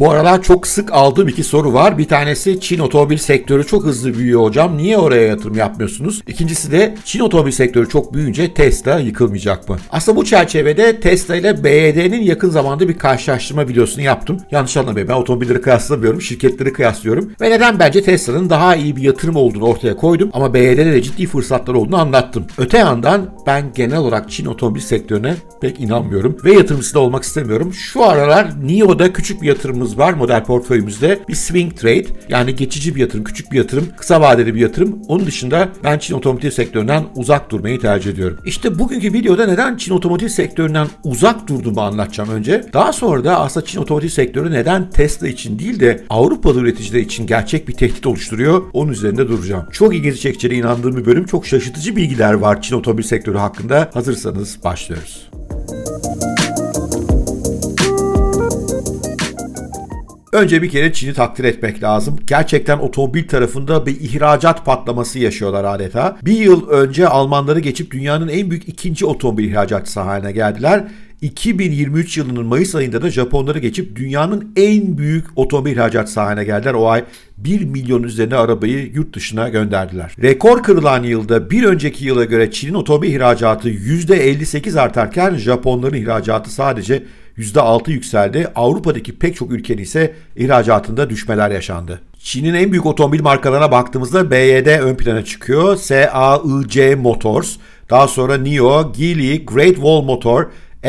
Bu aralar çok sık aldığım iki soru var. Bir tanesi Çin otomobil sektörü çok hızlı büyüyor hocam. Niye oraya yatırım yapmıyorsunuz? İkincisi de Çin otomobil sektörü çok büyüyünce Tesla yıkılmayacak mı? Aslında bu çerçevede Tesla ile BYD'nin yakın zamanda bir karşılaştırma videosunu yaptım. Yanlış anlamayın ben otomobilleri kıyaslamıyorum, şirketleri kıyaslıyorum. Ve neden bence Tesla'nın daha iyi bir yatırım olduğunu ortaya koydum ama BYD'de de ciddi fırsatlar olduğunu anlattım. Öte yandan ben genel olarak Çin otomobil sektörüne pek inanmıyorum ve yatırımcısı da olmak istemiyorum. Şu aralar NIO'da küçük bir yatırımımız yatırımımız var model portföyümüzde. Bir swing trade yani geçici bir yatırım, küçük bir yatırım, kısa vadeli bir yatırım. Onun dışında ben Çin otomotiv sektöründen uzak durmayı tercih ediyorum. İşte bugünkü videoda neden Çin otomotiv sektöründen uzak durduğumu anlatacağım önce. Daha sonra da aslında Çin otomotiv sektörü neden Tesla için değil de Avrupalı üreticiler için gerçek bir tehdit oluşturuyor. Onun üzerinde duracağım. Çok ilgi çekeceğine inandığım bir bölüm. Çok şaşırtıcı bilgiler var Çin otomobil sektörü hakkında. Hazırsanız başlıyoruz. Önce bir kere Çin'i takdir etmek lazım. Gerçekten otomobil tarafında bir ihracat patlaması yaşıyorlar adeta. Bir yıl önce Almanları geçip dünyanın en büyük ikinci otomobil ihracatçısı haline geldiler. 2023 yılının Mayıs ayında da Japonları geçip dünyanın en büyük otomobil ihracat sahne geldiler. O ay 1 milyon üzerine arabayı yurt dışına gönderdiler. Rekor kırılan yılda bir önceki yıla göre Çin'in otomobil ihracatı %58 artarken Japonların ihracatı sadece %6 yükseldi. Avrupa'daki pek çok ülkenin ise ihracatında düşmeler yaşandı. Çin'in en büyük otomobil markalarına baktığımızda BYD ön plana çıkıyor. SAIC Motors, daha sonra NIO, Geely, Great Wall Motor,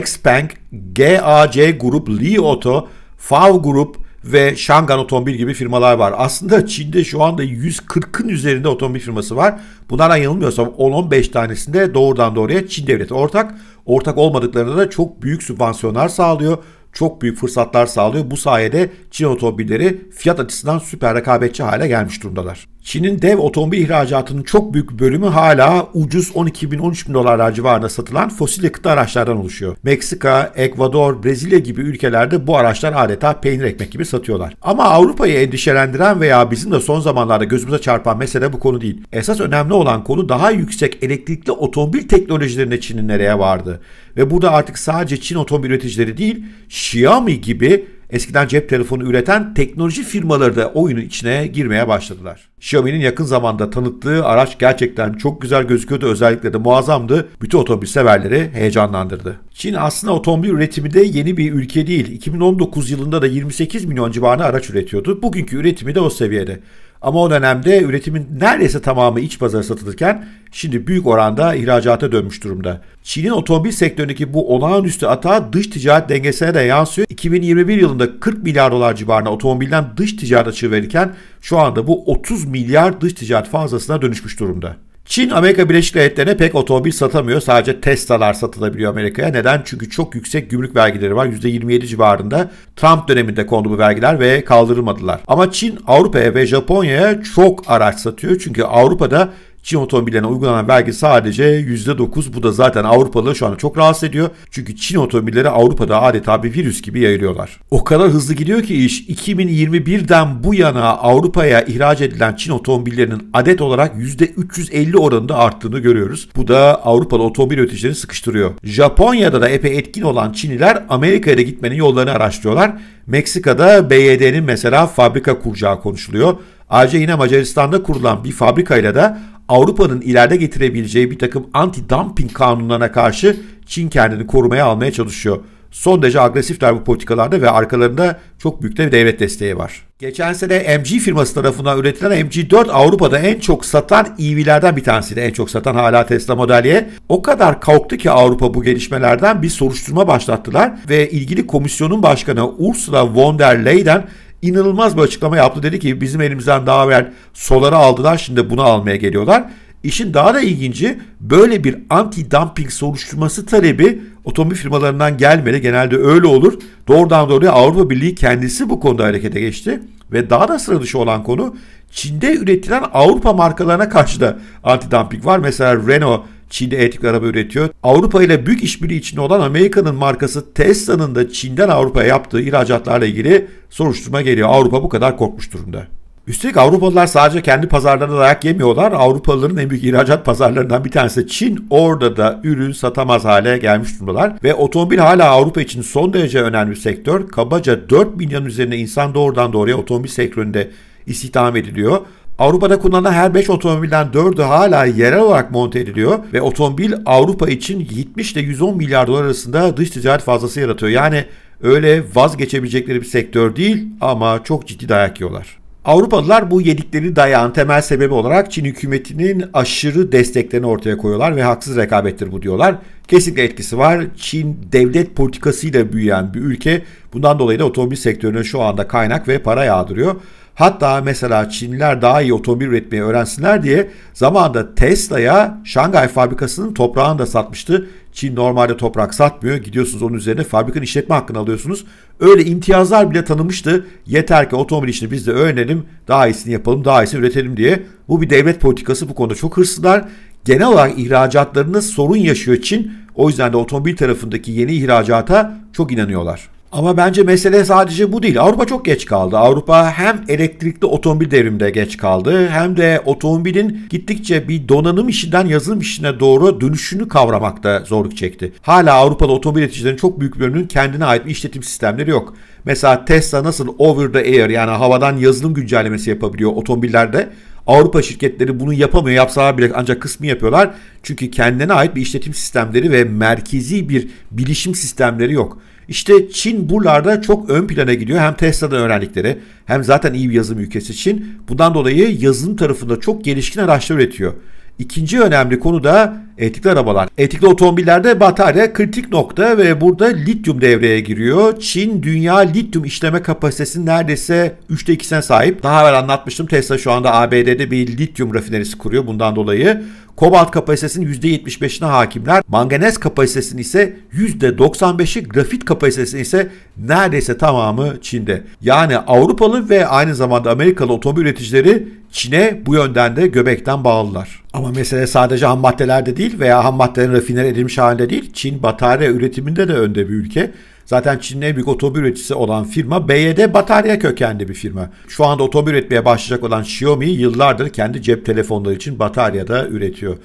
Xpeng, GAC Grup, Li Auto, FAW Grup, ve Şangan Otomobil gibi firmalar var. Aslında Çin'de şu anda 140'ın üzerinde otomobil firması var. Bunlardan yanılmıyorsam 10-15 tanesinde doğrudan doğruya Çin devleti ortak. Ortak olmadıklarında da çok büyük sübvansiyonlar sağlıyor çok büyük fırsatlar sağlıyor. Bu sayede Çin otomobilleri fiyat açısından süper rekabetçi hale gelmiş durumdalar. Çin'in dev otomobil ihracatının çok büyük bölümü hala ucuz 12 bin 13 bin dolarlar civarında satılan fosil yakıtlı araçlardan oluşuyor. Meksika, Ekvador, Brezilya gibi ülkelerde bu araçlar adeta peynir ekmek gibi satıyorlar. Ama Avrupa'yı endişelendiren veya bizim de son zamanlarda gözümüze çarpan mesele bu konu değil. Esas önemli olan konu daha yüksek elektrikli otomobil teknolojilerine Çin'in nereye vardı. Ve burada artık sadece Çin otomobil üreticileri değil, Xiaomi gibi eskiden cep telefonu üreten teknoloji firmaları da oyunun içine girmeye başladılar. Xiaomi'nin yakın zamanda tanıttığı araç gerçekten çok güzel gözüküyordu. Özellikle de muazzamdı. Bütün otomobil severleri heyecanlandırdı. Çin aslında otomobil üretimi de yeni bir ülke değil. 2019 yılında da 28 milyon civarında araç üretiyordu. Bugünkü üretimi de o seviyede. Ama o dönemde üretimin neredeyse tamamı iç pazara satılırken şimdi büyük oranda ihracata dönmüş durumda. Çin'in otomobil sektöründeki bu olağanüstü ata dış ticaret dengesine de yansıyor. 2021 yılında 40 milyar dolar civarında otomobilden dış ticaret açığı verirken şu anda bu 30 milyar dış ticaret fazlasına dönüşmüş durumda. Çin Amerika Birleşik Devletleri'ne pek otomobil satamıyor. Sadece Tesla'lar satılabiliyor Amerika'ya. Neden? Çünkü çok yüksek gümrük vergileri var. %27 civarında. Trump döneminde kondu bu vergiler ve kaldırılmadılar. Ama Çin Avrupa'ya ve Japonya'ya çok araç satıyor. Çünkü Avrupa'da Çin otomobillerine uygulanan vergi sadece %9. Bu da zaten Avrupalı şu anda çok rahatsız ediyor. Çünkü Çin otomobilleri Avrupa'da adeta bir virüs gibi yayılıyorlar. O kadar hızlı gidiyor ki iş 2021'den bu yana Avrupa'ya ihraç edilen Çin otomobillerinin adet olarak %350 oranında arttığını görüyoruz. Bu da Avrupalı otomobil üreticilerini sıkıştırıyor. Japonya'da da epey etkin olan Çinliler Amerika'ya gitmenin yollarını araştırıyorlar. Meksika'da BYD'nin mesela fabrika kuracağı konuşuluyor. Ayrıca yine Macaristan'da kurulan bir fabrikayla da Avrupa'nın ileride getirebileceği bir takım anti-dumping kanunlarına karşı Çin kendini korumaya almaya çalışıyor. Son derece agresifler bu politikalarda ve arkalarında çok büyük de devlet desteği var. Geçen sene MG firması tarafından üretilen MG4 Avrupa'da en çok satan EV'lerden bir tanesiydi. En çok satan hala Tesla Model Y. O kadar kalktı ki Avrupa bu gelişmelerden bir soruşturma başlattılar ve ilgili komisyonun başkanı Ursula von der Leyen inanılmaz bir açıklama yaptı. Dedi ki bizim elimizden daha evvel Solar'ı aldılar şimdi bunu almaya geliyorlar. İşin daha da ilginci böyle bir anti-dumping soruşturması talebi otomobil firmalarından gelmedi. Genelde öyle olur. Doğrudan doğruya Avrupa Birliği kendisi bu konuda harekete geçti. Ve daha da sıra dışı olan konu Çin'de üretilen Avrupa markalarına karşı da anti-dumping var. Mesela Renault Çin'de elektrikli araba üretiyor. Avrupa ile büyük işbirliği içinde olan Amerika'nın markası Tesla'nın da Çin'den Avrupa'ya yaptığı ihracatlarla ilgili soruşturma geliyor. Avrupa bu kadar korkmuş durumda. Üstelik Avrupalılar sadece kendi pazarlarına dayak yemiyorlar. Avrupalıların en büyük ihracat pazarlarından bir tanesi Çin. Orada da ürün satamaz hale gelmiş durumdalar. Ve otomobil hala Avrupa için son derece önemli bir sektör. Kabaca 4 milyon üzerinde insan doğrudan doğruya otomobil sektöründe istihdam ediliyor. Avrupa'da kullanılan her 5 otomobilden 4'ü hala yerel olarak monte ediliyor ve otomobil Avrupa için 70 ile 110 milyar dolar arasında dış ticaret fazlası yaratıyor. Yani öyle vazgeçebilecekleri bir sektör değil ama çok ciddi dayak yiyorlar. Avrupalılar bu yedikleri dayağın temel sebebi olarak Çin hükümetinin aşırı desteklerini ortaya koyuyorlar ve haksız rekabettir bu diyorlar. Kesinlikle etkisi var. Çin devlet politikasıyla büyüyen bir ülke. Bundan dolayı da otomobil sektörüne şu anda kaynak ve para yağdırıyor. Hatta mesela Çinliler daha iyi otomobil üretmeyi öğrensinler diye zamanında Tesla'ya Şangay fabrikasının toprağını da satmıştı. Çin normalde toprak satmıyor. Gidiyorsunuz onun üzerine fabrikanın işletme hakkını alıyorsunuz. Öyle imtiyazlar bile tanımıştı. Yeter ki otomobil işini biz de öğrenelim, daha iyisini yapalım, daha iyisini üretelim diye. Bu bir devlet politikası. Bu konuda çok hırslılar. Genel olarak ihracatlarında sorun yaşıyor Çin. O yüzden de otomobil tarafındaki yeni ihracata çok inanıyorlar. Ama bence mesele sadece bu değil. Avrupa çok geç kaldı. Avrupa hem elektrikli otomobil devrimde geç kaldı hem de otomobilin gittikçe bir donanım işinden yazılım işine doğru dönüşünü kavramakta zorluk çekti. Hala Avrupa'da otomobil üreticilerin çok büyük bölümünün kendine ait bir işletim sistemleri yok. Mesela Tesla nasıl over the air yani havadan yazılım güncellemesi yapabiliyor otomobillerde. Avrupa şirketleri bunu yapamıyor. yapsa bile ancak kısmı yapıyorlar. Çünkü kendine ait bir işletim sistemleri ve merkezi bir bilişim sistemleri yok. İşte Çin buralarda çok ön plana gidiyor. Hem Tesla'dan öğrendikleri hem zaten iyi bir yazılım ülkesi Çin. Bundan dolayı yazılım tarafında çok gelişkin araçlar üretiyor. İkinci önemli konu da Elektrikli arabalar. etikli otomobillerde batarya kritik nokta ve burada lityum devreye giriyor. Çin dünya lityum işleme kapasitesinin neredeyse 3'te 2'sine sahip. Daha evvel anlatmıştım Tesla şu anda ABD'de bir lityum rafinerisi kuruyor bundan dolayı. Kobalt kapasitesinin %75'ine hakimler. Manganez kapasitesinin ise %95'i, grafit kapasitesinin ise neredeyse tamamı Çin'de. Yani Avrupalı ve aynı zamanda Amerikalı otomobil üreticileri Çin'e bu yönden de göbekten bağlılar. Ama mesele sadece ham maddelerde değil değil veya ham maddelerin rafiner edilmiş halinde değil. Çin batarya üretiminde de önde bir ülke. Zaten Çin'in en büyük otomobil üreticisi olan firma BYD batarya kökenli bir firma. Şu anda otomobil üretmeye başlayacak olan Xiaomi yıllardır kendi cep telefonları için batarya da üretiyor.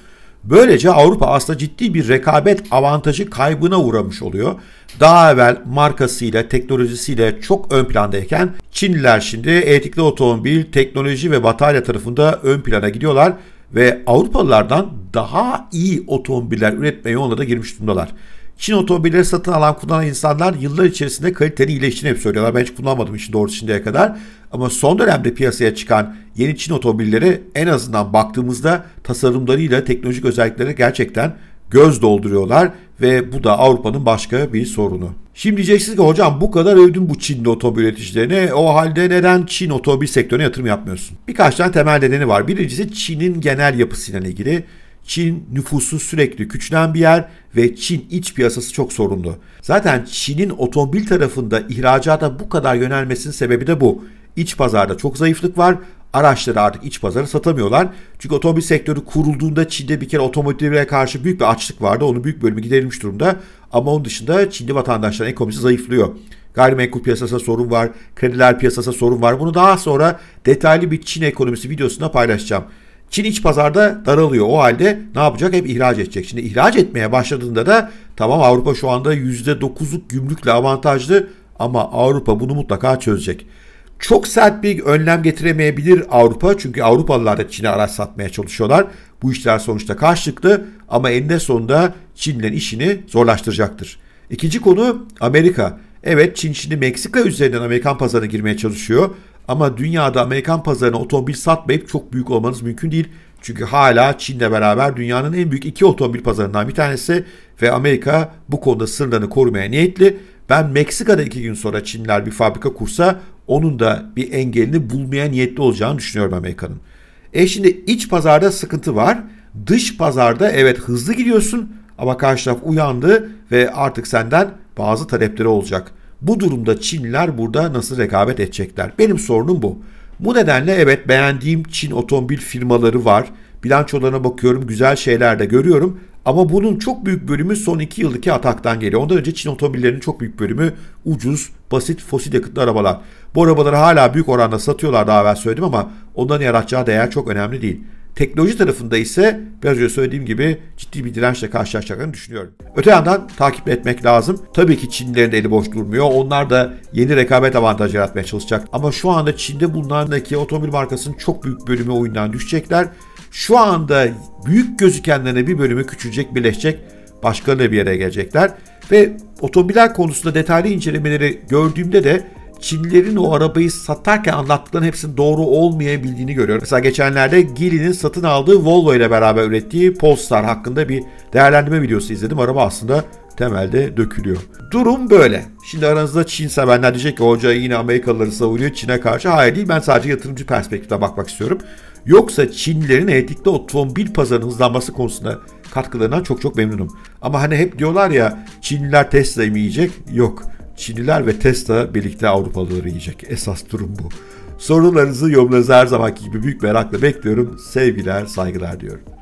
Böylece Avrupa aslında ciddi bir rekabet avantajı kaybına uğramış oluyor. Daha evvel markasıyla, teknolojisiyle çok ön plandayken Çinliler şimdi elektrikli otomobil, teknoloji ve batarya tarafında ön plana gidiyorlar ve Avrupalılardan daha iyi otomobiller üretmeye onlara da girmiş durumdalar. Çin otomobilleri satın alan kullanan insanlar yıllar içerisinde kaliteli iyileştiğini hep söylüyorlar. Ben hiç kullanmadım işin doğrusu şimdiye kadar. Ama son dönemde piyasaya çıkan yeni Çin otomobilleri en azından baktığımızda tasarımlarıyla teknolojik özelliklere gerçekten göz dolduruyorlar ve bu da Avrupa'nın başka bir sorunu. Şimdi diyeceksiniz ki hocam bu kadar övdün bu Çinli otomobil üreticilerini. O halde neden Çin otomobil sektörüne yatırım yapmıyorsun? Birkaç tane temel nedeni var. Birincisi Çin'in genel yapısıyla ilgili. Çin nüfusu sürekli küçülen bir yer ve Çin iç piyasası çok sorunlu. Zaten Çin'in otomobil tarafında ihracata bu kadar yönelmesinin sebebi de bu. İç pazarda çok zayıflık var. Araçları artık iç pazara satamıyorlar. Çünkü otomobil sektörü kurulduğunda Çin'de bir kere otomotivlere karşı büyük bir açlık vardı. Onun büyük bölümü giderilmiş durumda. Ama onun dışında Çinli vatandaşların ekonomisi zayıflıyor. Gayrimenkul piyasasında sorun var, krediler piyasasında sorun var. Bunu daha sonra detaylı bir Çin ekonomisi videosunda paylaşacağım. Çin iç pazarda daralıyor. O halde ne yapacak? Hep ihraç edecek. Şimdi ihraç etmeye başladığında da tamam Avrupa şu anda %9'luk gümrükle avantajlı ama Avrupa bunu mutlaka çözecek. Çok sert bir önlem getiremeyebilir Avrupa çünkü Avrupalılar da Çin'e araç satmaya çalışıyorlar. Bu işler sonuçta karşılıklı ama eninde sonunda Çin'den işini zorlaştıracaktır. İkinci konu Amerika. Evet Çin şimdi Meksika üzerinden Amerikan pazarına girmeye çalışıyor. Ama dünyada Amerikan pazarına otomobil satmayıp çok büyük olmanız mümkün değil. Çünkü hala Çin'le beraber dünyanın en büyük iki otomobil pazarından bir tanesi ve Amerika bu konuda sırlarını korumaya niyetli. Ben Meksika'da iki gün sonra Çinler bir fabrika kursa onun da bir engelini bulmaya niyetli olacağını düşünüyorum Amerika'nın. E şimdi iç pazarda sıkıntı var. Dış pazarda evet hızlı gidiyorsun ama karşı taraf uyandı ve artık senden bazı talepleri olacak. Bu durumda Çinliler burada nasıl rekabet edecekler? Benim sorunum bu. Bu nedenle evet beğendiğim Çin otomobil firmaları var. Bilançolarına bakıyorum güzel şeyler de görüyorum. Ama bunun çok büyük bölümü son 2 yıldaki ataktan geliyor. Ondan önce Çin otomobillerinin çok büyük bölümü ucuz, basit, fosil yakıtlı arabalar. Bu arabaları hala büyük oranda satıyorlar daha evvel söyledim ama onların yaratacağı değer çok önemli değil. Teknoloji tarafında ise biraz önce söylediğim gibi ciddi bir dirençle karşılaşacaklarını düşünüyorum. Öte yandan takip etmek lazım. Tabii ki Çinlilerin eli boş durmuyor. Onlar da yeni rekabet avantajı yaratmaya çalışacak. Ama şu anda Çin'de bunlardaki otomobil markasının çok büyük bölümü oyundan düşecekler. Şu anda büyük gözükenlerine bir bölümü küçülecek, birleşecek. Başkalarıyla bir yere gelecekler. Ve otomobiller konusunda detaylı incelemeleri gördüğümde de Çinlilerin o arabayı satarken anlattıklarının hepsinin doğru olmayabildiğini görüyorum. Mesela geçenlerde Geely'nin satın aldığı Volvo ile beraber ürettiği Polestar hakkında bir değerlendirme videosu izledim. Araba aslında temelde dökülüyor. Durum böyle. Şimdi aranızda Çin sevenler diyecek ki hoca yine Amerikalıları savunuyor Çin'e karşı. Hayır değil ben sadece yatırımcı perspektifine bakmak istiyorum. Yoksa Çinlilerin elektrikli otomobil pazarının hızlanması konusunda katkılarından çok çok memnunum. Ama hani hep diyorlar ya Çinliler Tesla'yı mı yiyecek? Yok. Çinliler ve Tesla birlikte Avrupalıları yiyecek. Esas durum bu. Sorularınızı, yorumlarınızı her zamanki gibi büyük merakla bekliyorum. Sevgiler, saygılar diyorum.